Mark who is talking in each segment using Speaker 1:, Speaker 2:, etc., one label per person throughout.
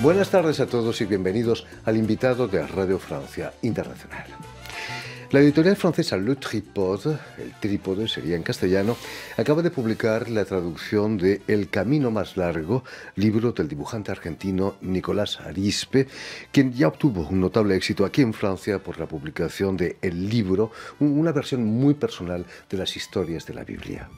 Speaker 1: Buenas tardes a todos y bienvenidos al invitado de Radio Francia Internacional. La editorial francesa Le Tripode, el trípode sería en castellano, acaba de publicar la traducción de El camino más largo, libro del dibujante argentino Nicolás Arispe, quien ya obtuvo un notable éxito aquí en Francia por la publicación de El libro, una versión muy personal de las historias de la Biblia.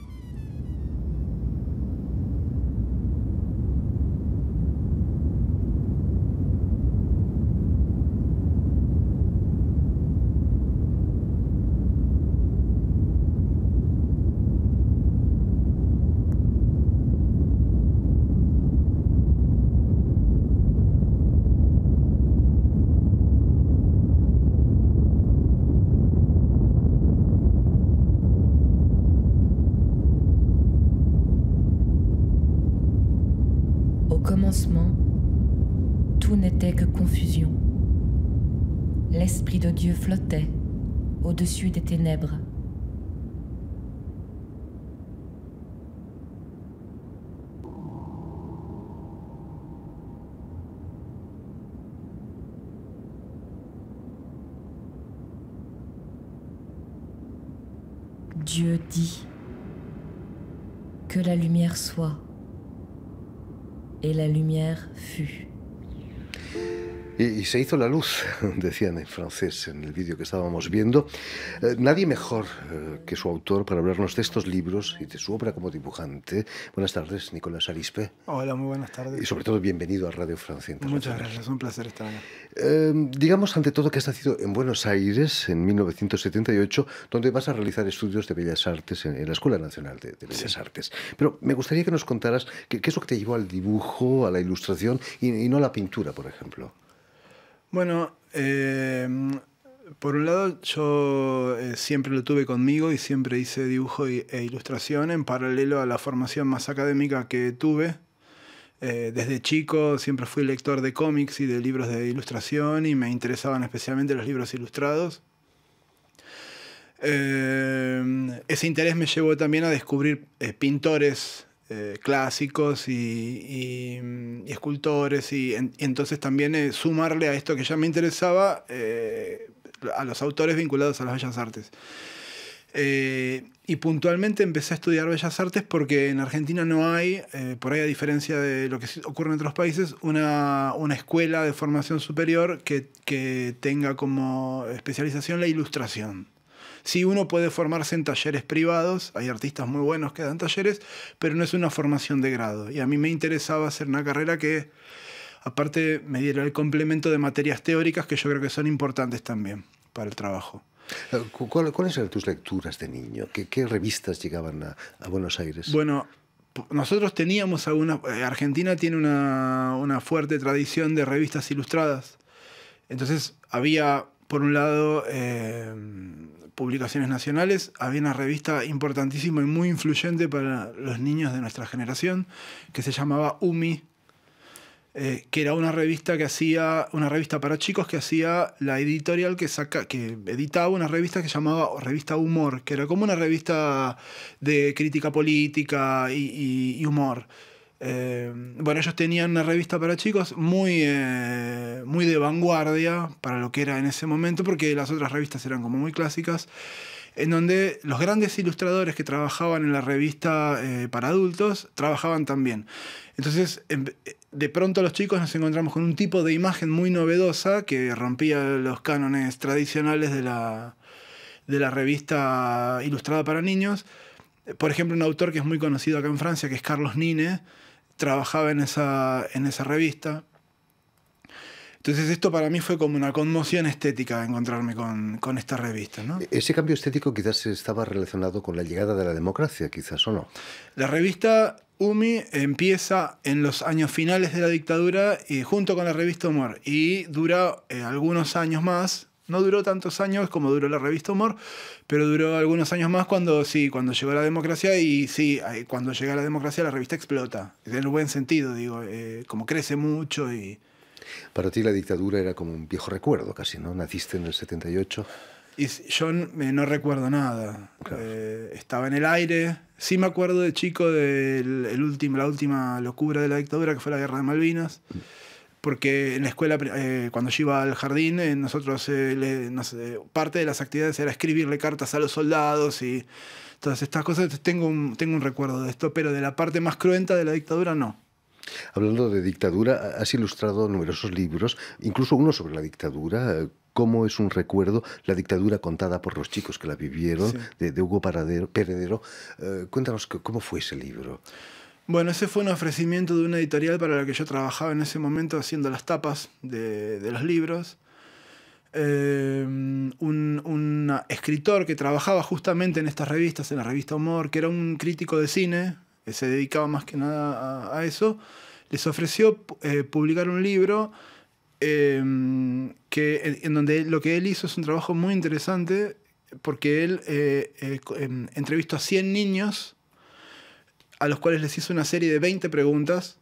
Speaker 2: Dieu flottait au-dessus des ténèbres. Dieu dit que la lumière soit, et la lumière fut.
Speaker 1: Y, se hizo la luz, decían en francés en el vídeo que estábamos viendo. Eh, nadie mejor eh, que su autor para hablarnos de estos libros y de su obra como dibujante. Buenas tardes, Nicolás Arispe.
Speaker 2: Hola, muy buenas tardes. Y sobre
Speaker 1: todo, bienvenido a Radio Francia Muchas gracias,
Speaker 2: un placer estar acá.
Speaker 1: Em, digamos ante todo que has nacido en Buenos Aires en 1978, donde vas a realizar estudios de Bellas Artes en, la Escuela Nacional de, Bellas Artes. Pero me gustaría que nos contaras qué, es lo que te llevó al dibujo, a la ilustración y no a la pintura, por ejemplo.
Speaker 2: Bueno, eh, por un lado yo eh, siempre lo tuve conmigo y siempre hice dibujo e ilustración en paralelo a la formación más académica que tuve. Eh, desde chico siempre fui lector de cómics y de libros de ilustración y me interesaban especialmente los libros ilustrados. ese interés me llevó también a descubrir pintores eh, clásicos mm, y, escultores, y, entonces también eh, sumarle a esto que ya me interesaba eh, a los autores vinculados a las bellas artes. y puntualmente empecé a estudiar Bellas Artes porque en Argentina no hay, por ahí a diferencia de lo que ocurre en otros países, una, una escuela de formación superior que, que, tenga como especialización la ilustración. Sí, uno puede formarse en talleres privados, hay artistas muy buenos que dan talleres, pero no es una formación de grado. Y a mí me interesaba hacer una carrera que, aparte, me diera el complemento de materias teóricas que yo creo que son importantes también para el trabajo.
Speaker 1: Eh, ¿Cuáles eran tus lecturas de niño? ¿Qué, revistas llegaban a, Buenos Aires?
Speaker 2: Bueno, nosotros teníamos algunas. Eh, Argentina tiene una, fuerte tradición de revistas ilustradas. Entonces había, por un lado, eh, publicaciones nacionales, había una revista importantísima y muy influyente para los niños de nuestra generación, que se llamaba UMI, eh, que era una revista que hacía, una revista para chicos que hacía la editorial que saca, que editaba una revista que llamaba Revista Humor, que era como una revista de crítica política y humor. Eh, bueno, ellos tenían una revista para chicos muy, eh, muy de vanguardia para lo que era en ese momento, porque las otras revistas eran como muy clásicas, en donde los grandes ilustradores que trabajaban en la revista eh, para adultos trabajaban también. Entonces, em, de pronto los chicos nos encontramos con un tipo de imagen muy novedosa que rompía los cánones tradicionales de la, de la revista ilustrada para niños. Por ejemplo, un autor que es muy conocido acá en Francia, que es Carlos Nine, trabajaba en esa, en esa revista. Entonces esto para mí fue como una conmoción estética encontrarme con, esta revista. E-,
Speaker 1: ese cambio estético quizás
Speaker 2: estaba relacionado con la llegada de la democracia, quizás o no. La revista UMI empieza en los años finales de la dictadura y eh, junto con la revista Humor y dura eh, algunos años más, no duró tantos años como duró la revista Humor, pero duró algunos años más cuando sí, cuando llegó la democracia y sí, cuando llega la democracia la revista explota. En un buen sentido, digo, eh, como crece mucho y...
Speaker 1: Para ti la dictadura era como
Speaker 2: un viejo recuerdo casi, ¿no? Naciste en el 78. Y yo no recuerdo nada. Eh, estaba en el aire. Sí me acuerdo de chico de último, la última locura de la dictadura, que fue la guerra de Malvinas. Mm porque en la escuela, eh, cuando yo iba al jardín, eh, nosotros, eh, parte de las actividades era escribirle cartas a los soldados y todas estas cosas. Tengo un, tengo un recuerdo de esto, pero de la parte más cruenta de la dictadura no.
Speaker 1: Hablando de dictadura, has ilustrado numerosos libros, incluso uno sobre la dictadura, cómo es un recuerdo la dictadura contada por los chicos que la vivieron,
Speaker 2: de, Hugo Paradero, Peredero.
Speaker 1: cuéntanos cómo fue ese libro.
Speaker 2: Bueno, ese fue un ofrecimiento de una editorial para la que yo trabajaba en ese momento haciendo las tapas de, los libros. Eh, un, escritor que trabajaba justamente en estas revistas, en la revista Humor, que era un crítico de cine, que se dedicaba más que nada a, eso, les ofreció eh, publicar un libro eh, que, en donde lo que él hizo es un trabajo muy interesante porque él em, entrevistó a 100 niños a los cuales les hizo una serie de 20 preguntas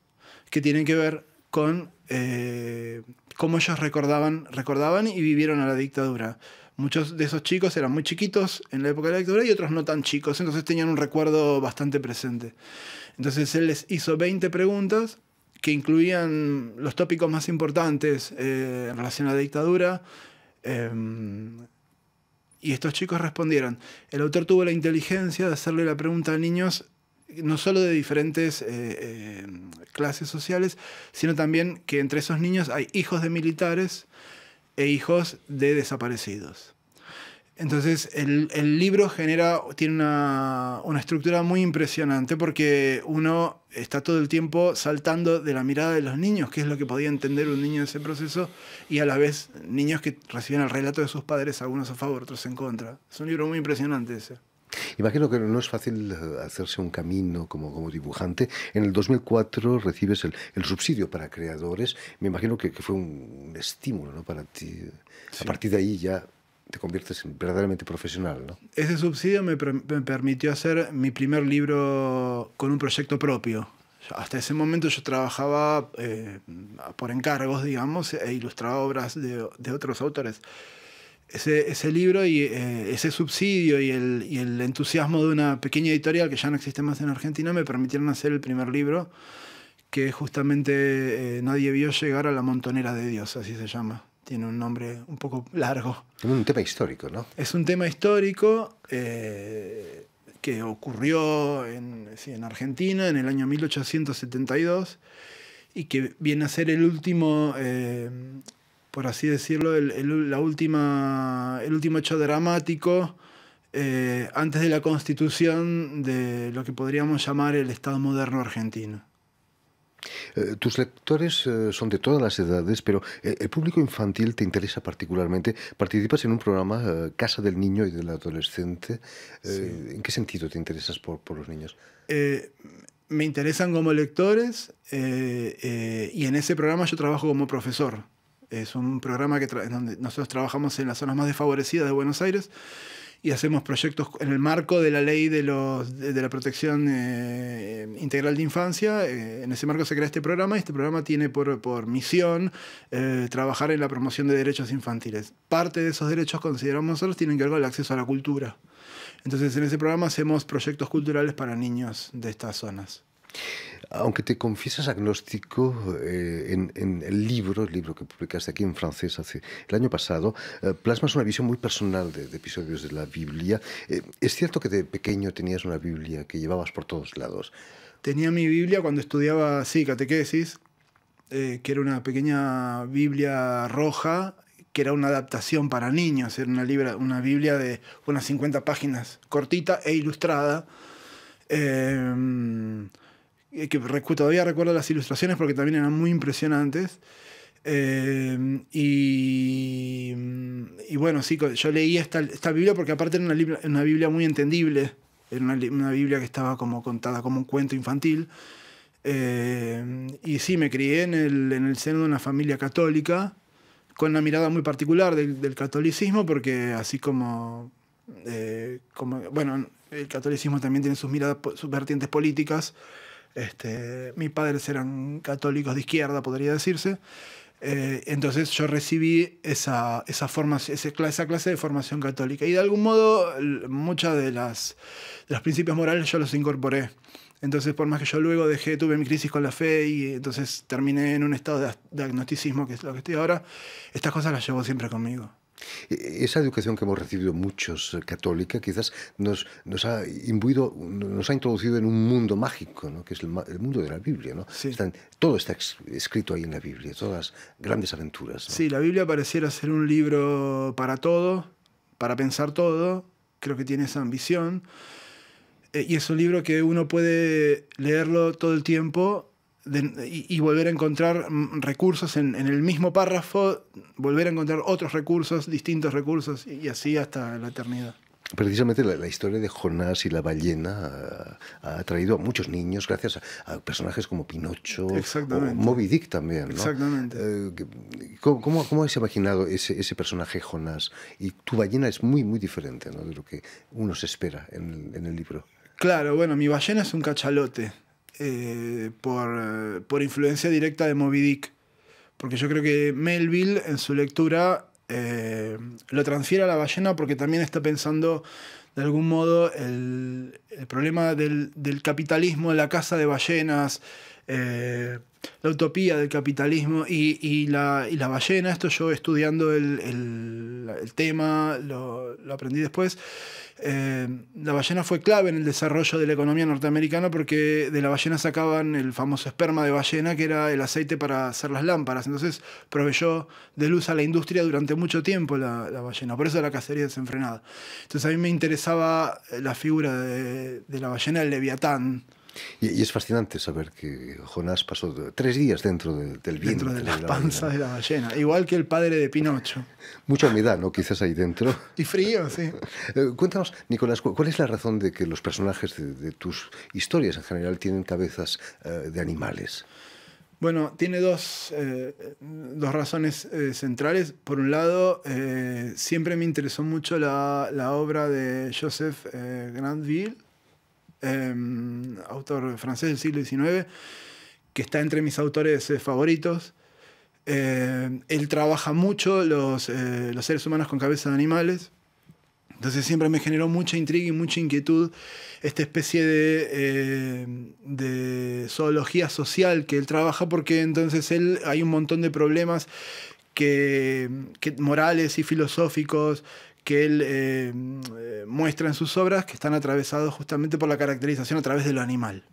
Speaker 2: que tienen que ver con eh, cómo ellos recordaban, recordaban y vivieron a la dictadura. Muchos de esos chicos eran muy chiquitos en la época de la dictadura y otros no tan chicos, entonces tenían un recuerdo bastante presente. Entonces él les hizo 20 preguntas que incluían los tópicos más importantes eh, en relación a la dictadura. Em, y estos chicos respondieron. El autor tuvo la inteligencia de hacerle la pregunta a niños no solo de diferentes eh, eh, clases sociales, sino también que entre esos niños hay hijos de militares e hijos de desaparecidos. Entonces el, libro genera, tiene una, una, estructura muy impresionante porque uno está todo el tiempo saltando de la mirada de los niños, que es lo que podía entender un niño en ese proceso, y a la vez niños que reciben el relato de sus padres, algunos a favor, otros en contra. Es un libro muy impresionante ese.
Speaker 1: Imagino que no es fácil eh, hacerse un camino como, como dibujante. En el 2004 recibes el, subsidio para creadores. Me imagino que, fue un, estímulo ¿no? para ti. A partir de ahí ya te conviertes en verdaderamente profesional, ¿no?
Speaker 2: Ese subsidio me, permitió hacer mi primer libro con un proyecto propio. Hasta ese momento yo trabajaba eh, por encargos, digamos, e ilustraba obras de, de otros autores ese, libro y eh, ese subsidio y el, entusiasmo de una pequeña editorial que ya no existe más en Argentina me permitieron hacer el primer libro que justamente eh, nadie vio llegar a la montonera de Dios, así se llama. Tiene un nombre un poco largo.
Speaker 1: Es un tema histórico, ¿no?
Speaker 2: Es un tema histórico eh, que ocurrió en, Argentina en el año 1872 y que viene a ser el último por así decirlo, el, la última, el último hecho dramático eh, antes de la constitución de lo que podríamos llamar el Estado moderno argentino.
Speaker 1: Eh, tus lectores eh, son de todas las edades, pero el público infantil te interesa particularmente. Participas en un programa Casa del Niño y del Adolescente. ¿En qué sentido te interesas por los niños?
Speaker 2: me interesan como lectores y en ese programa yo trabajo como profesor. Es un programa que donde nosotros trabajamos en las zonas más desfavorecidas de Buenos Aires y hacemos proyectos en el marco de la ley de, la protección eh, integral de infancia. Eh, en ese marco se crea este programa y este programa tiene por, misión eh, trabajar en la promoción de derechos infantiles. Parte de esos derechos, consideramos nosotros, tienen que ver con el acceso a la cultura. Entonces, en ese programa hacemos proyectos culturales para niños de estas zonas.
Speaker 1: Aunque te confiesas agnóstico, eh, en, el libro, el libro que publicaste aquí en francés hace el año pasado, eh, plasmas una visión muy personal de, episodios de la Biblia. Eh, es
Speaker 2: cierto que de pequeño tenías una Biblia que llevabas por todos lados. Tenía mi Biblia cuando estudiaba, sí, catequesis, que era una pequeña Biblia roja, que era una adaptación para niños, era una, una Biblia de unas 50 páginas, cortita e ilustrada. Em, eh, que todavía recuerdo las ilustraciones porque también eran muy impresionantes. Eh, y, bueno, sí, yo leí esta, esta Biblia porque aparte era una, Biblia muy entendible, era una, Biblia que estaba como contada como un cuento infantil. Eh, y sí, me crié en el, en el, seno de una familia católica, con una mirada muy particular del, catolicismo, porque así como, como, bueno, el catolicismo también tiene sus miradas, sus vertientes políticas. Este, mis padres eran católicos de izquierda, podría decirse. Eh, entonces yo recibí esa, esa clase de formación católica. Y de algún modo, muchas de las de los principios morales yo los incorporé. Entonces, por más que yo luego dejé, tuve mi crisis con la fe y entonces terminé en un estado de, de agnosticismo, que es lo que estoy ahora, estas cosas las llevo siempre conmigo.
Speaker 1: E, esa educación que hemos recibido muchos eh, católica quizás nos, nos ha imbuido, nos ha introducido en un mundo mágico, ¿no? que es el, mundo de la Biblia. ¿no? Están, todo está escrito ahí en la Biblia, todas las grandes aventuras. Sí,
Speaker 2: la Biblia pareciera ser un libro para todo, para pensar todo, creo que tiene esa ambición. Eh, y es un libro que uno puede leerlo todo el tiempo y, volver a encontrar mm, recursos en, el mismo párrafo, volver a encontrar otros recursos, distintos recursos, y, así hasta la eternidad.
Speaker 1: Precisamente la, historia de Jonás y la ballena ah, ha, traído atraído a muchos niños gracias a, personajes como Pinocho o Moby Dick también. Exactamente. Eh, ¿cómo, ¿Cómo, has imaginado ese, ese, personaje Jonás? Y tu ballena es muy, muy diferente ¿no? de lo que uno se espera en en el libro.
Speaker 2: Claro, bueno, mi ballena es un cachalote. Eh, por, eh, por, influencia directa de Moby Dick. Porque yo creo que Melville en su lectura eh, lo transfiere a la ballena porque también está pensando de algún modo el, problema del, del, capitalismo, la casa de ballenas, eh, la utopía del capitalismo y, la, y, la, ballena. Esto yo estudiando el, el, tema, lo, aprendí después. Eh, la ballena fue clave en el desarrollo de la economía norteamericana porque de la ballena sacaban el famoso esperma de ballena, que era el aceite para hacer las lámparas. Entonces proveyó de luz a la industria durante mucho tiempo la, ballena. Por eso la cacería desenfrenada. Entonces a mí me interesaba la figura de, de la ballena, el leviatán.
Speaker 1: Y, es fascinante saber que Jonás pasó tres días dentro del vientre.
Speaker 2: Dentro de, la, panza de la ballena, igual que el padre de
Speaker 1: Pinocho. Mucha humedad, ¿no? Quizás ahí dentro. Y frío, sí. Eh, cuéntanos, Nicolás, ¿cuál es la razón de que los personajes de, tus historias en general tienen cabezas eh, de
Speaker 2: animales? Bueno, tiene dos, eh, razones centrales. Por un lado, siempre me interesó mucho la, la obra de Joseph Grandville, Em, autor francés del siglo XIX, que está entre mis autores eh, favoritos. Em, él trabaja mucho eh, los, seres humanos con cabeza de animales. Entonces siempre me generó mucha intriga y mucha inquietud esta especie de, em, de, zoología social que él trabaja, porque entonces él hay un montón de problemas que, que morales y filosóficos que él eh, eh, muestra en sus obras que están atravesados justamente por la caracterización a través de lo animal.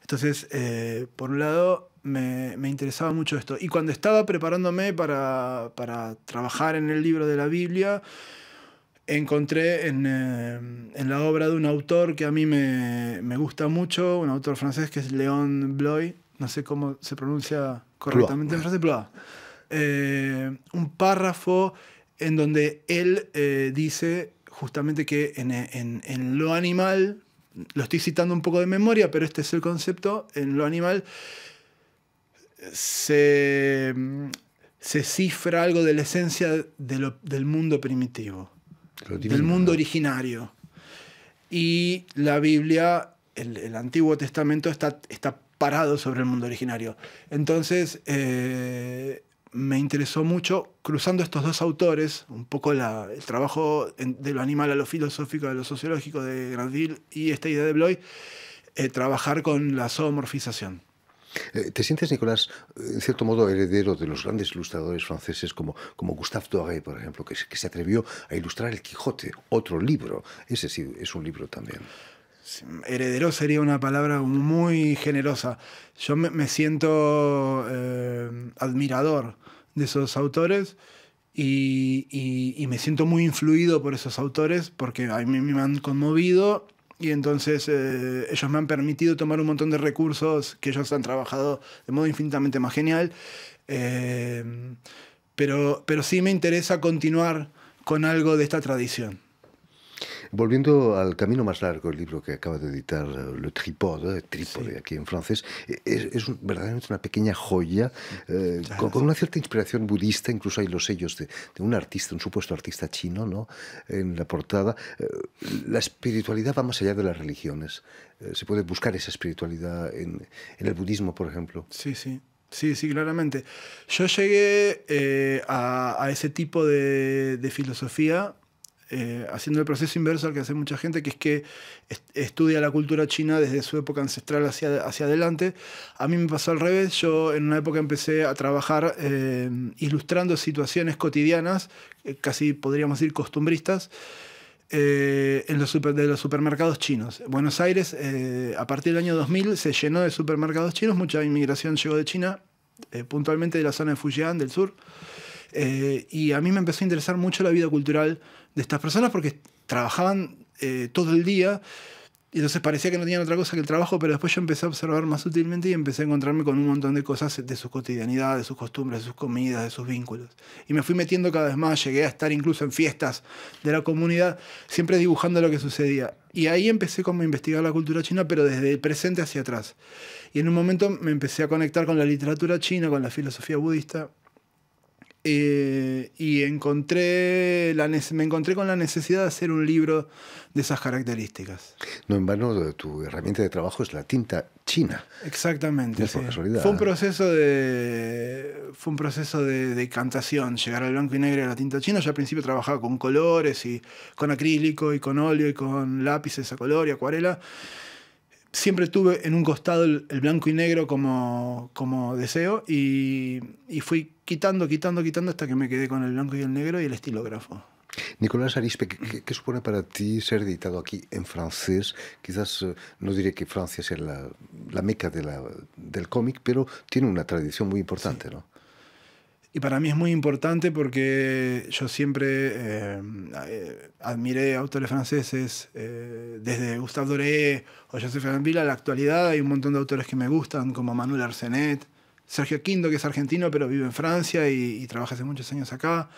Speaker 2: Entonces, eh, por un lado, me, interesaba mucho esto. Y cuando estaba preparándome para, trabajar en el libro de la Biblia, encontré en, la obra de un autor que a mí me, gusta mucho, un autor francés que es Léon Bloy, no sé cómo se pronuncia correctamente en francés, un párrafo en donde él eh, dice justamente que en, lo animal, lo estoy citando un poco de memoria, pero este es el concepto, en lo animal se, cifra algo de la esencia del mundo primitivo, del mundo originario. Y la Biblia, el, el Antiguo Testamento, está, está parado sobre el mundo originario. Entonces, eh, me interesó mucho cruzando estos dos autores, un poco el trabajo de lo animal a lo filosófico, a lo sociológico de Granville... y esta idea de Bloy, eh, trabajar con la zoomorfización.
Speaker 1: Eh, ¿Te sientes, Nicolás, en cierto modo heredero de los grandes ilustradores franceses como, como Gustave Doré, por ejemplo, que, que se atrevió a ilustrar El Quijote, otro libro? Ese sí es un libro
Speaker 2: también. Heredero sería una palabra muy generosa. Yo me, siento eh, admirador de esos autores y, me siento muy influido por esos autores porque a mí me han conmovido y entonces eh, ellos me han permitido tomar un montón de recursos que ellos han trabajado de modo infinitamente más genial. Eh, pero, pero sí me interesa continuar con algo de esta tradición.
Speaker 1: Volviendo al camino más largo, el libro que acaba de editar eh, Le Tripode, eh, Trípode aquí en francés, eh, es, verdaderamente una pequeña joya con, una cierta inspiración budista, incluso hay los sellos de, un artista, un supuesto artista chino, ¿no? En la portada. la espiritualidad va más allá de las religiones. se puede buscar esa espiritualidad en, el budismo, por
Speaker 2: ejemplo. Sí, sí. Sí, sí, claramente. Yo llegué a, ese tipo de, de filosofía eh, haciendo el proceso inverso al que hace mucha gente, que es que estudia la cultura china desde su época ancestral hacia, hacia adelante. A mí me pasó al revés, yo en una época empecé a trabajar eh, ilustrando situaciones cotidianas, eh, casi podríamos decir costumbristas. en los de los supermercados chinos. Buenos Aires, a partir del año 2000, se llenó de supermercados chinos, mucha inmigración llegó de China, puntualmente de la zona de Fujian, del sur. Eh, y a mí me empezó a interesar mucho la vida cultural de estas personas porque trabajaban eh, todo el día. Y entonces parecía que no tenían otra cosa que el trabajo, pero después yo empecé a observar más sutilmente y empecé a encontrarme con un montón de cosas de su cotidianidad, de sus costumbres, de sus comidas, de sus vínculos. Y me fui metiendo cada vez más, llegué a estar incluso en fiestas de la comunidad, siempre dibujando lo que sucedía. Y ahí empecé como a investigar la cultura china, pero desde el presente hacia atrás. Y en un momento me empecé a conectar con la literatura china, con la filosofía budista, eh, y encontré me encontré con la necesidad de hacer un libro de esas características.
Speaker 1: No en vano, tu herramienta de trabajo es la tinta china. Exactamente. Fue un
Speaker 2: proceso de fue un proceso de, cantación, llegar al blanco y negro y a la tinta china. Yo al principio trabajaba con colores y con acrílico y con óleo y con lápices a color y acuarela siempre tuve en un costado el, blanco y negro como, como deseo y, y, fui quitando, quitando, quitando hasta que me quedé con el blanco y el negro y el estilógrafo.
Speaker 1: Nicolás Arispe, ¿qué, supone para ti ser editado aquí en francés? Quizás eh, no diré que Francia sea la, la meca del cómic, pero tiene una tradición muy importante, ¿no?
Speaker 2: Y para mí es muy importante porque yo siempre eh, eh, admiré autores franceses, eh, desde Gustave Doré o Joseph Anvil A la actualidad hay un montón de autores que me gustan, como Manuel Arsenet, Sergio Quindo, que es argentino pero vive en Francia y, trabaja hace muchos años acá.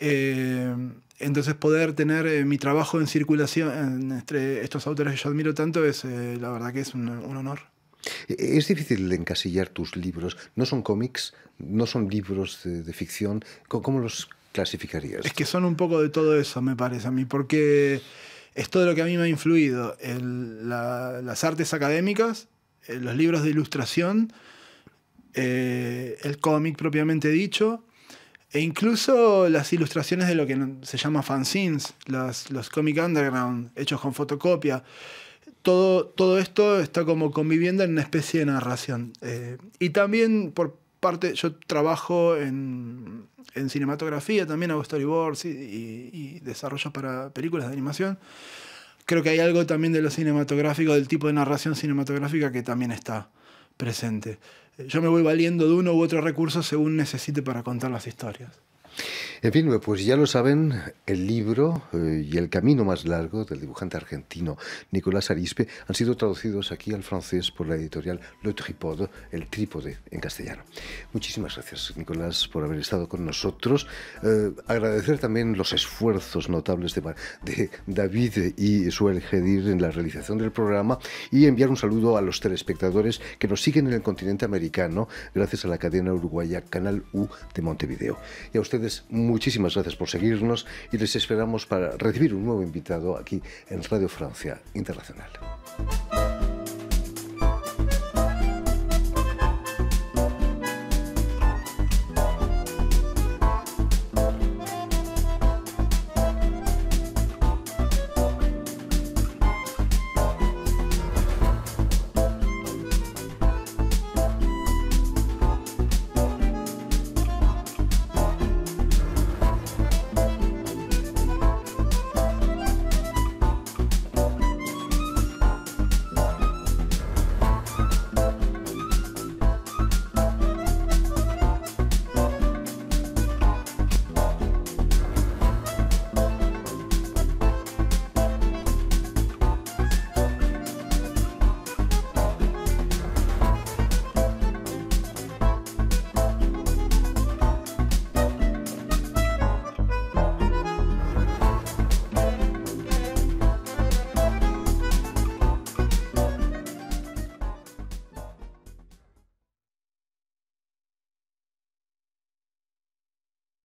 Speaker 2: entonces poder tener mi trabajo en circulación entre estos autores que yo admiro tanto es la verdad que es un, un honor.
Speaker 1: Es difícil encasillar tus libros. No son cómics, no son libros de, ficción. ¿Cómo los clasificarías?
Speaker 2: Es que son un poco de todo eso, me parece a mí, porque es todo lo que a mí me ha influido. las artes académicas, eh, los libros de ilustración, eh, el cómic propiamente dicho, e incluso las ilustraciones de lo que se llama fanzines, los cómics underground, hechos con fotocopia todo, todo esto está como conviviendo en una especie de narración. Eh, y también por parte, yo trabajo en, en cinematografía, también hago storyboards y, desarrollo para películas de animación. Creo que hay algo también de lo cinematográfico, del tipo de narración cinematográfica que también está presente. Eh, yo me voy valiendo de uno u otro recurso según necesite para contar las historias.
Speaker 1: En fin, pues ya lo saben, el libro eh, y el camino más largo del dibujante argentino Nicolás Arispe han sido traducidos aquí al francés por la editorial Le Tripode, el trípode en castellano. Muchísimas gracias, Nicolás, por haber estado con nosotros. Eh, agradecer también los esfuerzos notables de, de David y su Gedir en la realización del programa y enviar un saludo a los telespectadores que nos siguen en el continente americano gracias a la cadena uruguaya Canal U de Montevideo. Y a ustedes, Muchísimas gracias por seguirnos y les esperamos para recibir un nuevo invitado aquí en Radio Francia Internacional.